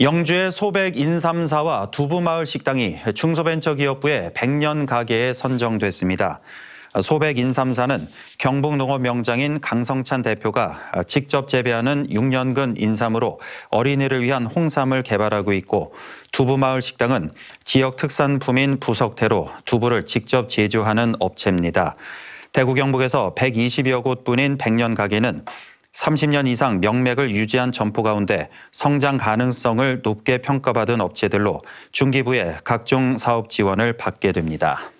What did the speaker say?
영주의 소백 인삼사와 두부마을 식당이 중소벤처기업부의 100년 가게에 선정됐습니다. 소백 인삼사는 경북농업 명장인 강성찬 대표가 직접 재배하는 6년근 인삼으로 어린이를 위한 홍삼을 개발하고 있고 두부마을 식당은 지역 특산품인 부석태로 두부를 직접 제조하는 업체입니다. 대구 경북에서 120여 곳 뿐인 100년 가게는 30년 이상 명맥을 유지한 점포 가운데 성장 가능성을 높게 평가받은 업체들로 중기부에 각종 사업 지원을 받게 됩니다.